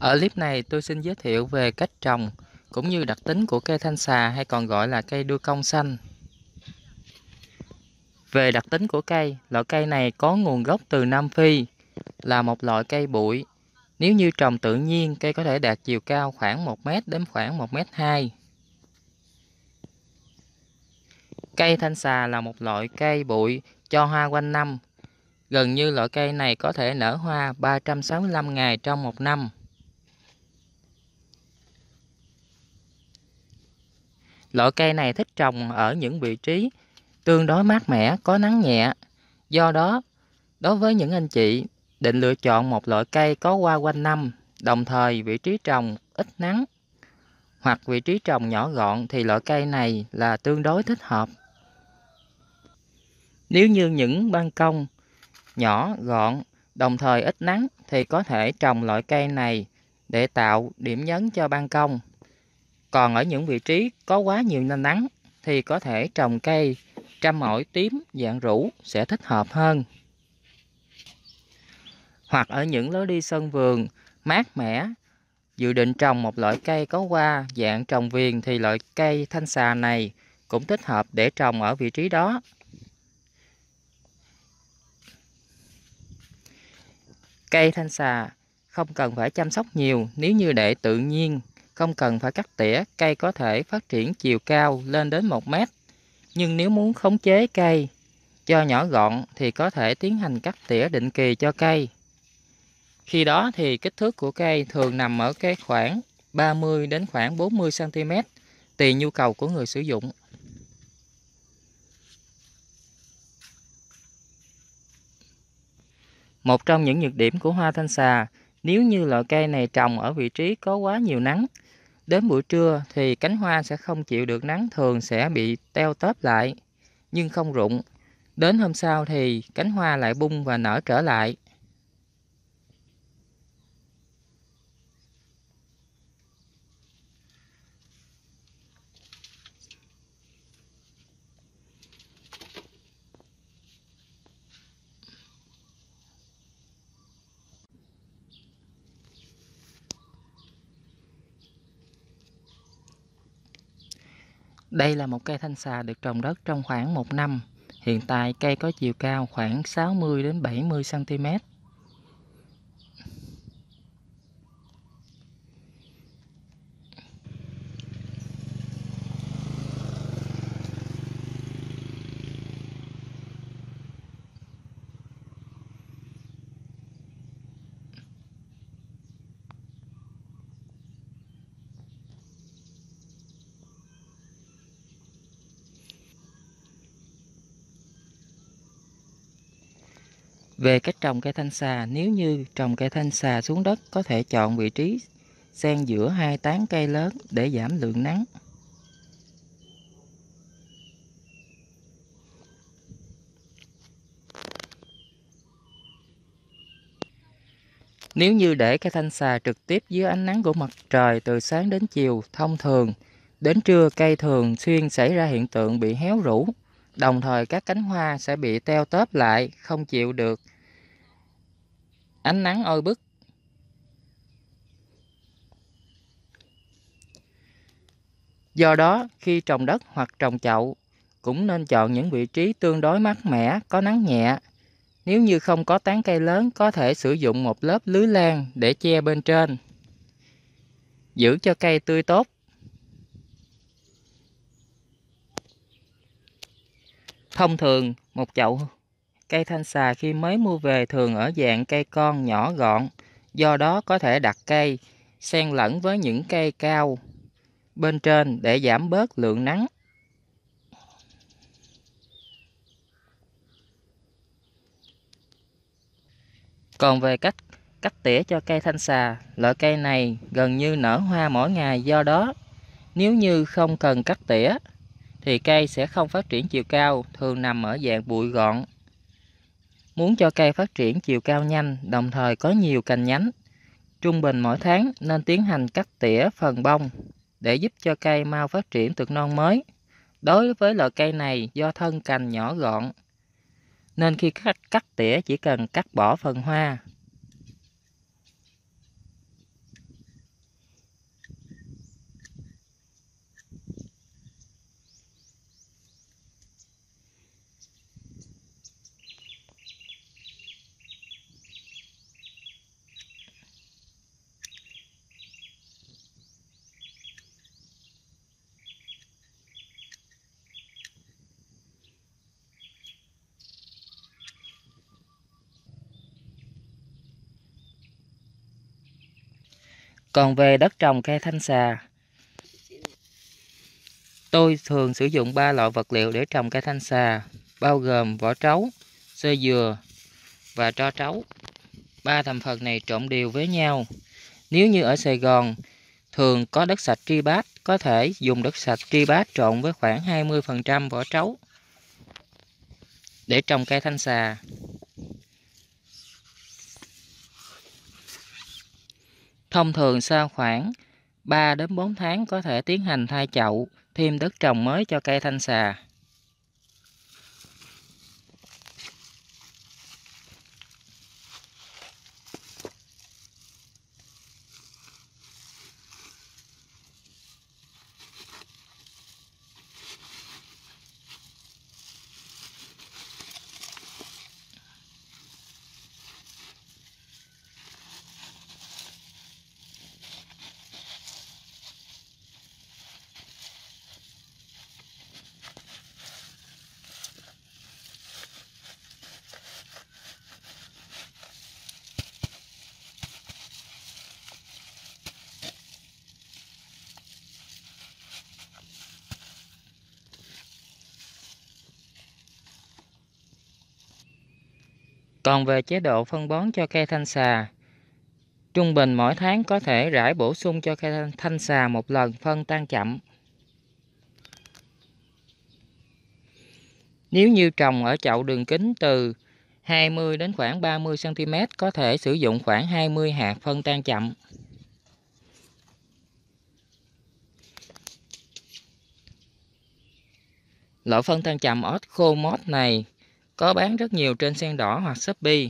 Ở clip này tôi xin giới thiệu về cách trồng cũng như đặc tính của cây thanh xà hay còn gọi là cây đuôi cong xanh. Về đặc tính của cây, loại cây này có nguồn gốc từ Nam Phi, là một loại cây bụi. Nếu như trồng tự nhiên, cây có thể đạt chiều cao khoảng 1 m đến khoảng 1 m 2. Cây thanh xà là một loại cây bụi cho hoa quanh năm. Gần như loại cây này có thể nở hoa 365 ngày trong một năm. Loại cây này thích trồng ở những vị trí tương đối mát mẻ, có nắng nhẹ. Do đó, đối với những anh chị định lựa chọn một loại cây có hoa quanh năm, đồng thời vị trí trồng ít nắng hoặc vị trí trồng nhỏ gọn thì loại cây này là tương đối thích hợp. Nếu như những ban công nhỏ gọn đồng thời ít nắng thì có thể trồng loại cây này để tạo điểm nhấn cho ban công. Còn ở những vị trí có quá nhiều nắng thì có thể trồng cây trăm mỏi tím dạng rũ sẽ thích hợp hơn. Hoặc ở những lối đi sân vườn mát mẻ, dự định trồng một loại cây có hoa dạng trồng viền thì loại cây thanh xà này cũng thích hợp để trồng ở vị trí đó. Cây thanh xà không cần phải chăm sóc nhiều nếu như để tự nhiên không cần phải cắt tỉa, cây có thể phát triển chiều cao lên đến 1 mét. Nhưng nếu muốn khống chế cây cho nhỏ gọn thì có thể tiến hành cắt tỉa định kỳ cho cây. Khi đó thì kích thước của cây thường nằm ở cái khoảng 30 đến khoảng 40 cm tùy nhu cầu của người sử dụng. Một trong những nhược điểm của hoa thanh xà, nếu như loại cây này trồng ở vị trí có quá nhiều nắng Đến buổi trưa thì cánh hoa sẽ không chịu được nắng thường sẽ bị teo tóp lại nhưng không rụng. Đến hôm sau thì cánh hoa lại bung và nở trở lại. Đây là một cây thanh xà được trồng đất trong khoảng một năm. Hiện tại cây có chiều cao khoảng 60 đến 70 cm. Về cách trồng cây thanh xà, nếu như trồng cây thanh xà xuống đất có thể chọn vị trí xen giữa hai tán cây lớn để giảm lượng nắng. Nếu như để cây thanh xà trực tiếp dưới ánh nắng của mặt trời từ sáng đến chiều thông thường, đến trưa cây thường xuyên xảy ra hiện tượng bị héo rũ, đồng thời các cánh hoa sẽ bị teo tóp lại, không chịu được ánh nắng oi bức do đó khi trồng đất hoặc trồng chậu cũng nên chọn những vị trí tương đối mát mẻ có nắng nhẹ nếu như không có tán cây lớn có thể sử dụng một lớp lưới lan để che bên trên giữ cho cây tươi tốt thông thường một chậu Cây thanh xà khi mới mua về thường ở dạng cây con nhỏ gọn, do đó có thể đặt cây, xen lẫn với những cây cao bên trên để giảm bớt lượng nắng. Còn về cách cắt tỉa cho cây thanh xà, loại cây này gần như nở hoa mỗi ngày do đó nếu như không cần cắt tỉa thì cây sẽ không phát triển chiều cao, thường nằm ở dạng bụi gọn Muốn cho cây phát triển chiều cao nhanh, đồng thời có nhiều cành nhánh, trung bình mỗi tháng nên tiến hành cắt tỉa phần bông để giúp cho cây mau phát triển được non mới. Đối với loại cây này do thân cành nhỏ gọn, nên khi cắt, cắt tỉa chỉ cần cắt bỏ phần hoa Còn về đất trồng cây thanh xà, tôi thường sử dụng 3 loại vật liệu để trồng cây thanh xà, bao gồm vỏ trấu, xơ dừa và tro trấu. Ba thành phần này trộn đều với nhau. Nếu như ở Sài Gòn, thường có đất sạch tri bát, có thể dùng đất sạch tri bát trộn với khoảng 20% vỏ trấu để trồng cây thanh xà. Thông thường sau khoảng 3 đến 4 tháng có thể tiến hành thay chậu, thêm đất trồng mới cho cây thanh xà. Còn về chế độ phân bón cho cây thanh xà, trung bình mỗi tháng có thể rải bổ sung cho cây thanh xà một lần phân tan chậm. Nếu như trồng ở chậu đường kính từ 20 đến khoảng 30 cm có thể sử dụng khoảng 20 hạt phân tan chậm. Loại phân tan chậm ớt khô Otcomot này có bán rất nhiều trên sen đỏ hoặc Shopee.